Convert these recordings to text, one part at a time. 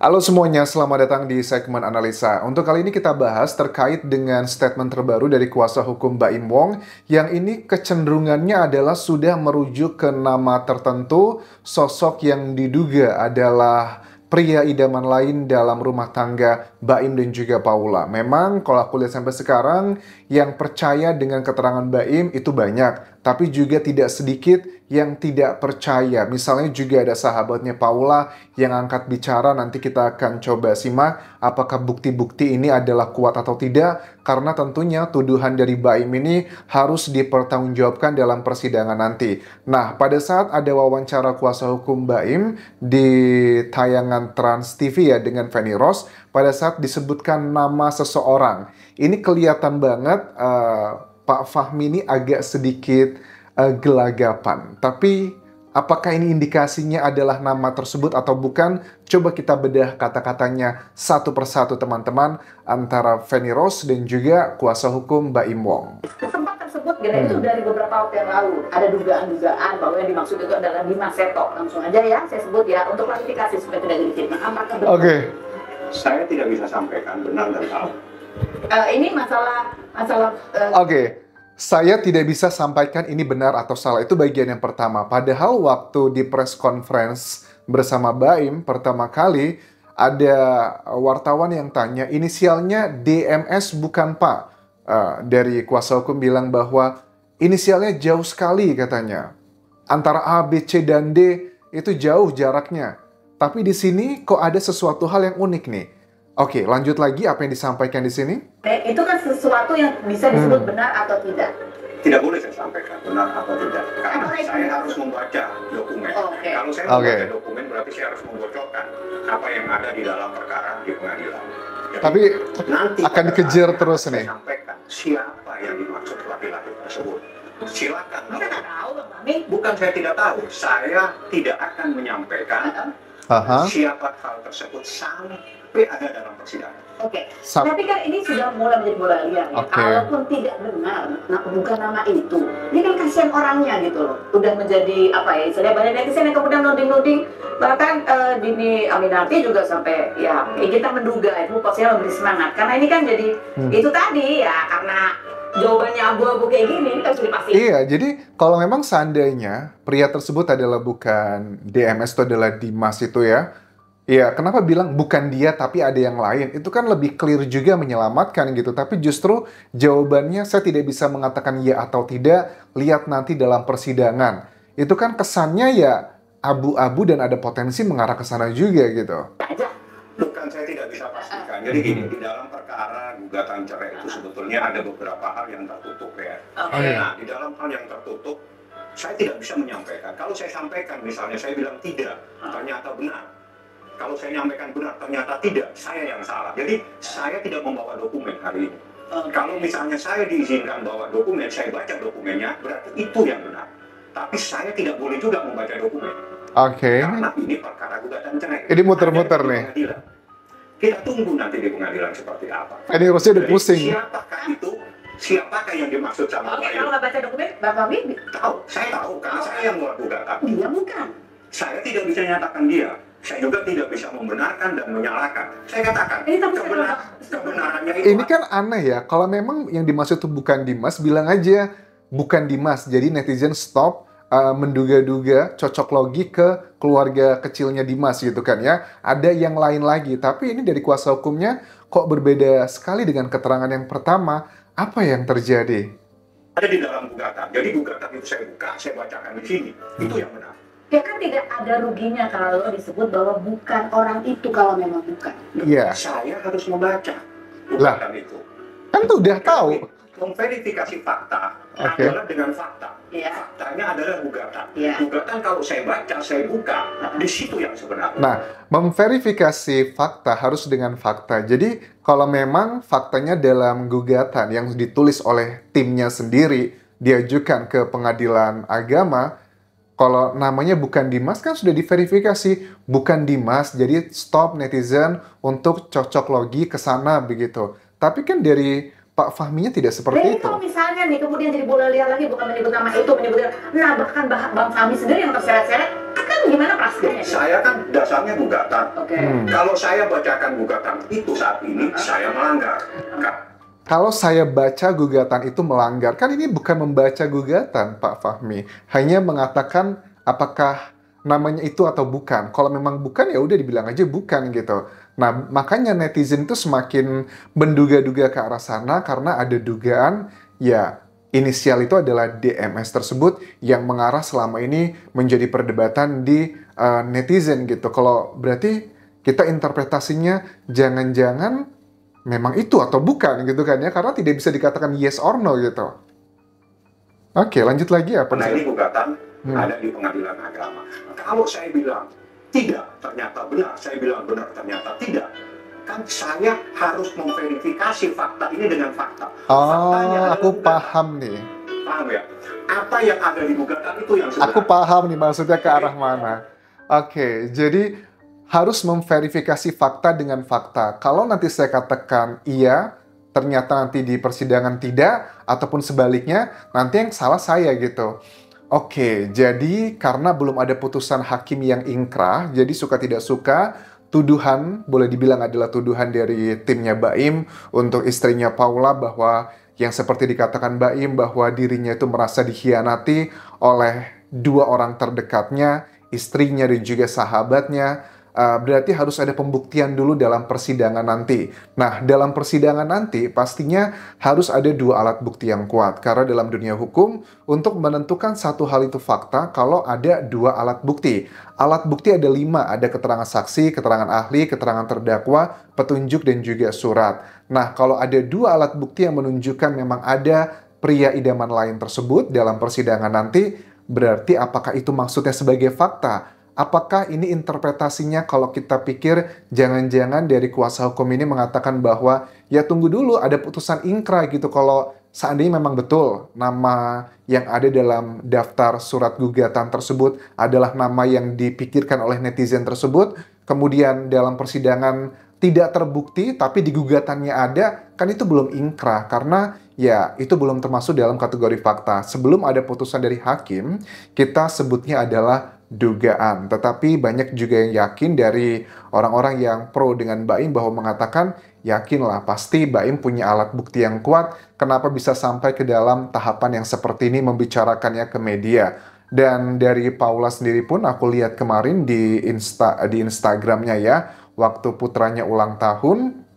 Halo semuanya, selamat datang di segmen analisa. Untuk kali ini kita bahas terkait dengan statement terbaru dari kuasa hukum Baim Wong yang ini kecenderungannya adalah sudah merujuk ke nama tertentu sosok yang diduga adalah pria idaman lain dalam rumah tangga Baim dan juga Paula. Memang kalau aku lihat sampai sekarang yang percaya dengan keterangan Baim itu banyak, tapi juga tidak sedikit yang tidak percaya. Misalnya juga ada sahabatnya Paula yang angkat bicara, nanti kita akan coba simak apakah bukti-bukti ini adalah kuat atau tidak, karena tentunya tuduhan dari Baim ini harus dipertanggungjawabkan dalam persidangan nanti. Nah, pada saat ada wawancara kuasa hukum Baim di tayangan Trans TV ya dengan Fanny Rose, pada saat disebutkan nama seseorang. Ini kelihatan banget uh, Pak Fahmi ini agak sedikit uh, gelagapan. Tapi apakah ini indikasinya adalah nama tersebut atau bukan? Coba kita bedah kata-katanya satu persatu teman-teman antara Fanny Rose dan juga kuasa hukum Mbak Im Wong. Kesempatan tersebut Gila hmm. itu dari beberapa waktu yang lalu ada dugaan-dugaan bahwa yang dimaksud itu adalah Dimas Seto langsung aja ya saya sebut ya untuk klarifikasi supaya tidak jadi fitnah apakah betul okay saya tidak bisa sampaikan benar dan salah. Uh, eh, ini masalah masalah. Uh... Oke. Okay. Saya tidak bisa sampaikan ini benar atau salah. Itu bagian yang pertama. Padahal waktu di press conference bersama Baim pertama kali ada wartawan yang tanya inisialnya DMS bukan Pak. Uh, dari kuasa hukum bilang bahwa inisialnya jauh sekali katanya. Antara A, B, C, dan D itu jauh jaraknya. Tapi di sini kok ada sesuatu hal yang unik nih. Oke, lanjut lagi apa yang disampaikan di sini? Eh, itu kan sesuatu yang bisa hmm. disebut hmm. benar atau tidak. Tidak boleh saya sampaikan benar atau tidak. Karena Apalagi saya harus membaca dokumen. Okay. Kalau saya okay. membaca dokumen berarti saya harus membocorkan apa yang ada di dalam perkara di pengadilan. Jadi, Tapi nanti akan dikejar terus nih. Sampaikan siapa yang dimaksud laki-laki tersebut silakan. tidak tahu, Bukan saya tidak tahu, saya tidak akan menyampaikan Aha. siapa hal tersebut sampai ada dalam persidangan. Oke, okay. tapi kan ini sudah mulai menjadi bola liar ya. Okay. Kalaupun tidak benar, nah, bukan nama itu. Ini kan kasihan orangnya gitu loh. Udah menjadi apa ya? Saya banyak netizen yang kemudian noding-noding. Bahkan uh, Dini Aminarti juga sampai ya, ya kita menduga itu ya, pasti memberi semangat. Karena ini kan jadi hmm. itu tadi ya karena jawabannya abu-abu kayak gini, ini harus dipastikan. Iya, jadi kalau memang seandainya pria tersebut adalah bukan DMS itu adalah Dimas itu ya, Iya, kenapa bilang bukan dia tapi ada yang lain? Itu kan lebih clear juga menyelamatkan gitu. Tapi justru jawabannya saya tidak bisa mengatakan ya atau tidak, lihat nanti dalam persidangan. Itu kan kesannya ya abu-abu dan ada potensi mengarah ke sana juga gitu saya tidak bisa pastikan. Ah. Jadi gini, di dalam perkara gugatan cerai itu sebetulnya ada beberapa hal yang tertutup ya. Okay. Oh, iya. Nah, di dalam hal yang tertutup, saya tidak bisa menyampaikan. Kalau saya sampaikan, misalnya saya bilang tidak, ah. ternyata benar. Kalau saya nyampaikan benar, ternyata tidak, saya yang salah. Jadi saya tidak membawa dokumen hari ini. Okay. Kalau misalnya saya diizinkan bawa dokumen, saya baca dokumennya, berarti itu yang benar. Tapi saya tidak boleh juga membaca dokumen. Oke. Okay. Karena ini perkara gugatan cerai. Ini muter-muter nih. Pengadilan. Kita tunggu nanti di pengadilan seperti apa. Ini Rusia udah pusing. Siapakah itu? Siapakah yang dimaksud sama Oke, kalau nggak baca dokumen, Bapak Bibi? Tahu, saya tahu, karena saya yang melakukan. Dia bukan. Saya tidak bisa nyatakan dia. Saya juga tidak bisa membenarkan dan menyalahkan. Saya katakan, ini kebenar, kebenarannya itu... Ini kan aneh ya, kalau memang yang dimaksud itu bukan Dimas, bilang aja bukan Dimas. Jadi netizen stop, uh, menduga-duga cocok logi ke keluarga kecilnya Dimas gitu kan ya. Ada yang lain lagi, tapi ini dari kuasa hukumnya kok berbeda sekali dengan keterangan yang pertama. Apa yang terjadi? Ada di dalam gugatan. Jadi gugatan itu saya buka, saya bacakan di sini. Hmm. Itu yang benar. Ya kan tidak ada ruginya kalau disebut bahwa bukan orang itu kalau memang bukan. Iya. Saya harus membaca. lah. Itu. Kan tuh udah tahu memverifikasi fakta okay. adalah dengan fakta. Yeah. Faktanya adalah gugatan. Yeah. Gugatan kalau saya baca, saya buka, nah. di situ yang sebenarnya. Nah, memverifikasi fakta harus dengan fakta. Jadi kalau memang faktanya dalam gugatan yang ditulis oleh timnya sendiri diajukan ke pengadilan agama, kalau namanya bukan Dimas kan sudah diverifikasi, bukan Dimas. Jadi stop netizen untuk cocok logi ke sana begitu. Tapi kan dari Pak Fahminya tidak seperti jadi itu. kalau misalnya nih kemudian jadi boleh lihat lagi bukan menyebut nama itu menyebut nah bahkan Bang Fahmi sendiri yang terseret-seret kan gimana perasaannya? Saya kan dasarnya gugatan. Oke. Okay. Hmm. Kalau saya bacakan gugatan itu saat ini hmm. saya melanggar. Kalau saya baca gugatan itu melanggar, kan ini bukan membaca gugatan, Pak Fahmi. Hanya mengatakan apakah namanya itu atau bukan. Kalau memang bukan ya udah dibilang aja bukan gitu. Nah, makanya netizen itu semakin menduga-duga ke arah sana karena ada dugaan ya inisial itu adalah DMS tersebut yang mengarah selama ini menjadi perdebatan di uh, netizen gitu. Kalau berarti kita interpretasinya jangan-jangan memang itu atau bukan gitu kan ya karena tidak bisa dikatakan yes or no gitu. Oke, lanjut lagi ya Nah, ini gugatan hmm. ada di pengadilan agama. Kalau saya bilang tidak, ternyata benar. Saya bilang benar, ternyata tidak. Kan saya harus memverifikasi fakta ini dengan fakta. Oh, Faktanya aku benar. paham nih. Paham ya? Apa yang ada di gugatan itu yang sebenarnya. Aku paham nih maksudnya ke arah mana. Oke, okay, jadi harus memverifikasi fakta dengan fakta. Kalau nanti saya katakan iya, ternyata nanti di persidangan tidak, ataupun sebaliknya, nanti yang salah saya gitu. Oke, jadi karena belum ada putusan hakim yang ingkrah, jadi suka tidak suka tuduhan boleh dibilang adalah tuduhan dari timnya Baim untuk istrinya Paula bahwa yang seperti dikatakan Baim bahwa dirinya itu merasa dikhianati oleh dua orang terdekatnya, istrinya dan juga sahabatnya uh, berarti harus ada pembuktian dulu dalam persidangan nanti. Nah, dalam persidangan nanti pastinya harus ada dua alat bukti yang kuat karena dalam dunia hukum untuk menentukan satu hal itu fakta kalau ada dua alat bukti. Alat bukti ada lima, ada keterangan saksi, keterangan ahli, keterangan terdakwa, petunjuk dan juga surat. Nah, kalau ada dua alat bukti yang menunjukkan memang ada pria idaman lain tersebut dalam persidangan nanti, berarti apakah itu maksudnya sebagai fakta Apakah ini interpretasinya kalau kita pikir jangan-jangan dari kuasa hukum ini mengatakan bahwa ya tunggu dulu ada putusan ingkra gitu kalau seandainya memang betul nama yang ada dalam daftar surat gugatan tersebut adalah nama yang dipikirkan oleh netizen tersebut kemudian dalam persidangan tidak terbukti tapi di gugatannya ada kan itu belum inkrah karena ya itu belum termasuk dalam kategori fakta. Sebelum ada putusan dari hakim, kita sebutnya adalah dugaan. Tetapi banyak juga yang yakin dari orang-orang yang pro dengan Baim bahwa mengatakan yakinlah pasti Baim punya alat bukti yang kuat. Kenapa bisa sampai ke dalam tahapan yang seperti ini membicarakannya ke media? Dan dari Paula sendiri pun aku lihat kemarin di Insta di Instagramnya ya, waktu putranya ulang tahun,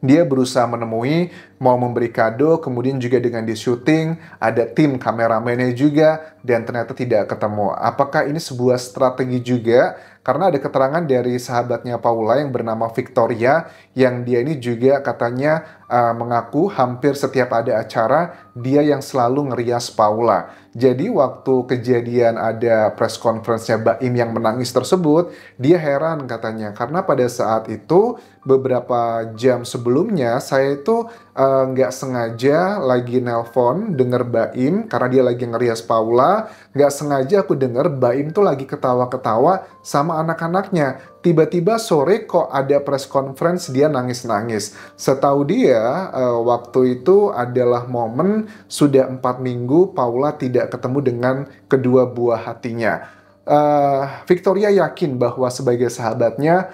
dia berusaha menemui, mau memberi kado, kemudian juga dengan di syuting, ada tim kameramennya juga, dan ternyata tidak ketemu. Apakah ini sebuah strategi juga karena ada keterangan dari sahabatnya Paula yang bernama Victoria yang dia ini juga katanya uh, mengaku hampir setiap ada acara dia yang selalu ngerias Paula. Jadi waktu kejadian ada press conference-nya Baim yang menangis tersebut, dia heran katanya karena pada saat itu beberapa jam sebelumnya saya itu eh, nggak uh, sengaja lagi nelpon denger Baim karena dia lagi ngerias Paula, nggak sengaja aku denger Baim tuh lagi ketawa-ketawa sama sama anak-anaknya. Tiba-tiba sore kok ada press conference dia nangis-nangis. Setahu dia eh, waktu itu adalah momen sudah empat minggu Paula tidak ketemu dengan kedua buah hatinya. Eh, Victoria yakin bahwa sebagai sahabatnya,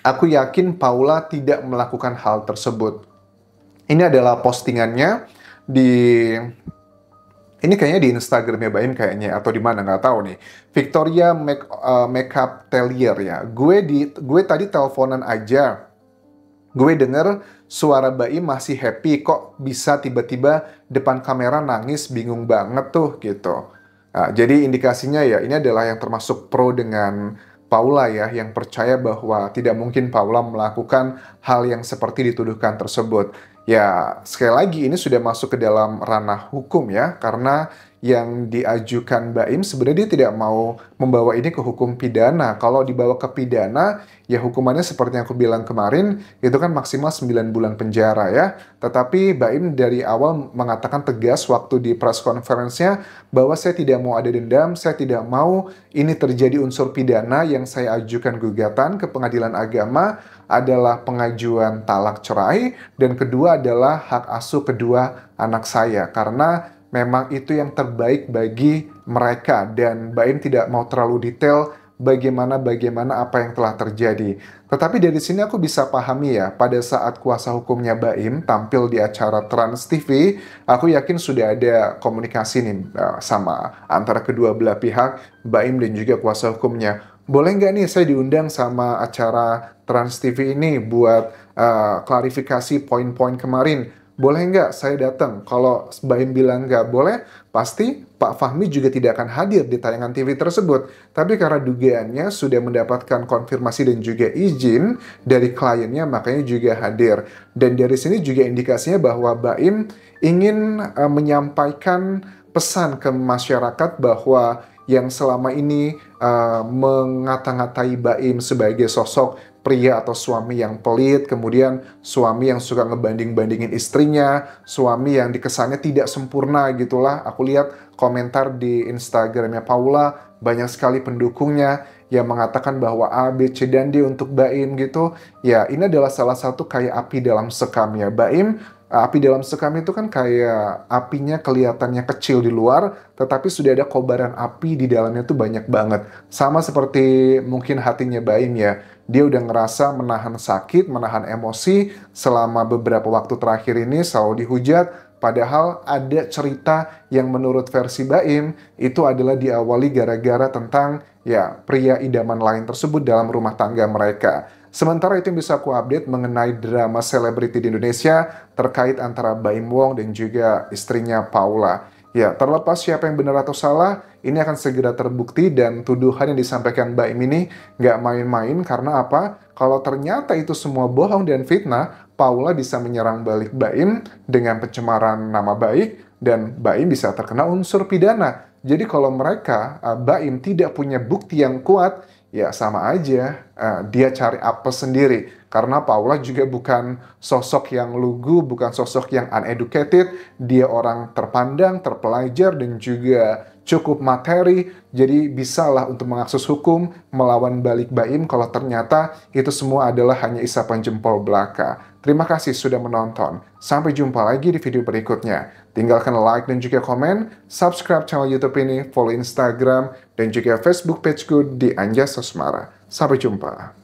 aku yakin Paula tidak melakukan hal tersebut. Ini adalah postingannya di ini kayaknya di Instagramnya Baim kayaknya atau di mana nggak tahu nih. Victoria Make uh, Makeup Tellier ya. Gue di gue tadi teleponan aja. Gue denger suara Baim masih happy kok bisa tiba-tiba depan kamera nangis bingung banget tuh gitu. Nah, jadi indikasinya ya ini adalah yang termasuk pro dengan Paula ya yang percaya bahwa tidak mungkin Paula melakukan hal yang seperti dituduhkan tersebut. Ya, sekali lagi ini sudah masuk ke dalam ranah hukum ya, karena yang diajukan Baim sebenarnya dia tidak mau membawa ini ke hukum pidana. Kalau dibawa ke pidana, ya hukumannya seperti yang aku bilang kemarin, itu kan maksimal 9 bulan penjara ya. Tetapi Baim dari awal mengatakan tegas waktu di press conference-nya bahwa saya tidak mau ada dendam, saya tidak mau ini terjadi unsur pidana yang saya ajukan gugatan ke pengadilan agama adalah pengajuan talak cerai dan kedua adalah hak asuh kedua anak saya karena memang itu yang terbaik bagi mereka dan Baim tidak mau terlalu detail bagaimana bagaimana apa yang telah terjadi. Tetapi dari sini aku bisa pahami ya, pada saat kuasa hukumnya Baim tampil di acara Trans TV, aku yakin sudah ada komunikasi nih eh, sama antara kedua belah pihak Baim dan juga kuasa hukumnya boleh nggak nih saya diundang sama acara Trans TV ini buat uh, klarifikasi poin-poin kemarin? Boleh nggak saya datang? Kalau Baim bilang nggak boleh, pasti Pak Fahmi juga tidak akan hadir di tayangan TV tersebut. Tapi karena dugaannya sudah mendapatkan konfirmasi dan juga izin dari kliennya, makanya juga hadir. Dan dari sini juga indikasinya bahwa Baim ingin uh, menyampaikan pesan ke masyarakat bahwa yang selama ini uh, mengata-ngatai Baim sebagai sosok pria atau suami yang pelit, kemudian suami yang suka ngebanding-bandingin istrinya, suami yang dikesannya tidak sempurna gitulah. Aku lihat komentar di Instagramnya Paula, banyak sekali pendukungnya yang mengatakan bahwa A, B, C, dan D untuk Baim gitu. Ya, ini adalah salah satu kayak api dalam sekam ya. Baim Eh, api dalam sekam itu kan kayak apinya kelihatannya kecil di luar, tetapi sudah ada kobaran api di dalamnya itu banyak banget. Sama seperti mungkin hatinya Baim ya, dia udah ngerasa menahan sakit, menahan emosi selama beberapa waktu terakhir ini selalu dihujat, padahal ada cerita yang menurut versi Baim itu adalah diawali gara-gara tentang ya pria idaman lain tersebut dalam rumah tangga mereka. Sementara itu yang bisa aku update mengenai drama selebriti di Indonesia terkait antara Baim Wong dan juga istrinya Paula. Ya, terlepas siapa yang benar atau salah, ini akan segera terbukti dan tuduhan yang disampaikan Baim ini nggak main-main karena apa? Kalau ternyata itu semua bohong dan fitnah, Paula bisa menyerang balik Baim dengan pencemaran nama baik dan Baim bisa terkena unsur pidana. Jadi kalau mereka, eh, Baim tidak punya bukti yang kuat, ya sama aja uh, dia cari apa sendiri karena Paula juga bukan sosok yang lugu, bukan sosok yang uneducated, dia orang terpandang, terpelajar dan juga cukup materi, jadi bisalah untuk mengakses hukum melawan balik Baim kalau ternyata itu semua adalah hanya isapan jempol belaka. Terima kasih sudah menonton. Sampai jumpa lagi di video berikutnya. Tinggalkan like dan juga komen, subscribe channel YouTube ini, follow Instagram, dan juga Facebook pageku di Anja Sosmara. Sampai jumpa.